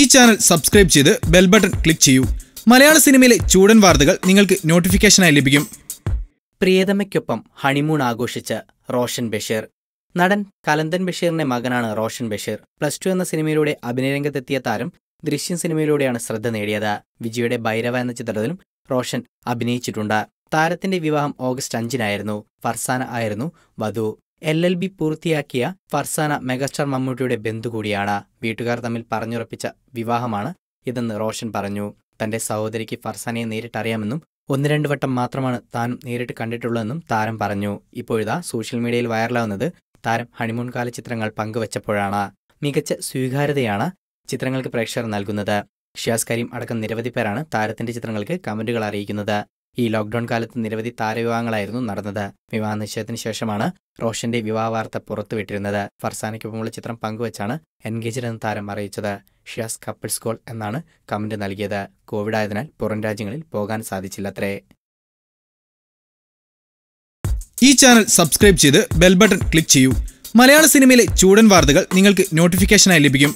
ഈ channel subscribe ചെയ്ത് bell button click ചെയ്യൂ മലയാള സിനിമയിലെ ചൂടൻ വാർത്തകൾ നിങ്ങൾക്ക് നോട്ടിഫിക്കേഷനായി ലഭിക്കും പ്രിയതമയ്ക്കൊപ്പം ഹണിമൂൺ ആഘോഷിച്ച റോഷൻ ബഷീർ നടൻ കലന്തൻ ബഷീറിന്റെ മകനാണ് റോഷൻ ബഷീർ പ്ലസ് ടു എന്ന സിനിമയിലൂടെ അഭിനയരംഗത്തെത്തിയ താരം ദൃശ്യം സിനിമയിലൂടെയാണ് ശ്രദ്ധ നേടിയത് വിജയുടെ ഭൈരവ എന്ന ചിത്രത്തിലും റോഷൻ അഭിനയിച്ചിട്ടുണ്ട് താരത്തിന്റെ വിവാഹം ഓഗസ്റ്റ് അഞ്ചിനായിരുന്നു ഫർസാന ആയിരുന്നു വധു എൽ എൽ ബി പൂർത്തിയാക്കിയ ഫർസാന മെഗാസ്റ്റാർ മമ്മൂട്ടിയുടെ ബന്ധു കൂടിയാണ് വീട്ടുകാർ തമ്മിൽ പറഞ്ഞുറപ്പിച്ച വിവാഹമാണ് ഇതെന്ന് റോഷൻ പറഞ്ഞു തന്റെ സഹോദരിക്ക് ഫർസാനയെ നേരിട്ടറിയാമെന്നും ഒന്ന് രണ്ട് വട്ടം മാത്രമാണ് താനും നേരിട്ട് കണ്ടിട്ടുള്ളതെന്നും താരം പറഞ്ഞു ഇപ്പോഴിതാ സോഷ്യൽ മീഡിയയിൽ വൈറലാവുന്നത് താരം ഹണിമൂൺ കാല ചിത്രങ്ങൾ പങ്കുവച്ചപ്പോഴാണ് മികച്ച സ്വീകാര്യതയാണ് ചിത്രങ്ങൾക്ക് പ്രേക്ഷകർ നൽകുന്നത് ഷിയാസ് കരീം അടക്കം നിരവധി പേരാണ് താരത്തിന്റെ ചിത്രങ്ങൾക്ക് കമന്റുകൾ അറിയിക്കുന്നത് ഈ ലോക്ക്ഡൌൺ കാലത്ത് നിരവധി താരവിവാഹങ്ങളായിരുന്നു നടന്നത് വിവാഹ നിശ്ചയത്തിന് ശേഷമാണ് റോഷന്റെ വിവാഹ വാർത്ത പുറത്തുവിട്ടിരുന്നത് ഫർസാനയ്ക്കൊപ്പമുള്ള ചിത്രം പങ്കുവച്ചാണ് എൻഗേജ്ഡ് എന്ന താരം അറിയിച്ചത് ഷിയാസ് കപ്പിൾസ് ഗോൾ എന്നാണ് കമന്റ് നൽകിയത് കോവിഡ് ആയതിനാൽ പുറം രാജ്യങ്ങളിൽ പോകാൻ സാധിച്ചില്ലത്രേ ഈ ചാനൽ സബ്സ്ക്രൈബ് ചെയ്ത് ബെൽ ബട്ടൺ ക്ലിക്ക് ചെയ്യൂ മലയാള സിനിമയിലെ ചൂടൻ വാർത്തകൾ നിങ്ങൾക്ക് നോട്ടിഫിക്കേഷനായി ലഭിക്കും